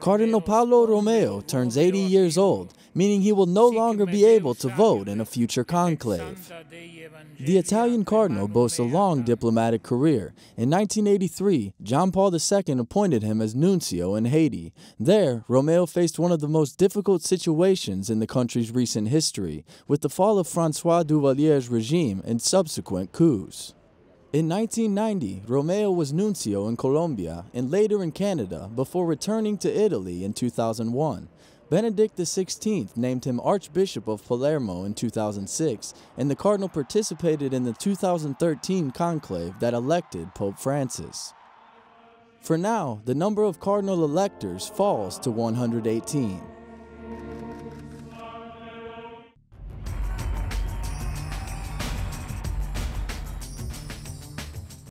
Cardinal Paolo Romeo turns 80 years old, meaning he will no longer be able to vote in a future conclave. The Italian cardinal boasts a long diplomatic career. In 1983, John Paul II appointed him as nuncio in Haiti. There, Romeo faced one of the most difficult situations in the country's recent history, with the fall of Francois Duvalier's regime and subsequent coups. In 1990, Romeo was nuncio in Colombia and later in Canada before returning to Italy in 2001. Benedict XVI named him Archbishop of Palermo in 2006, and the cardinal participated in the 2013 conclave that elected Pope Francis. For now, the number of cardinal electors falls to 118.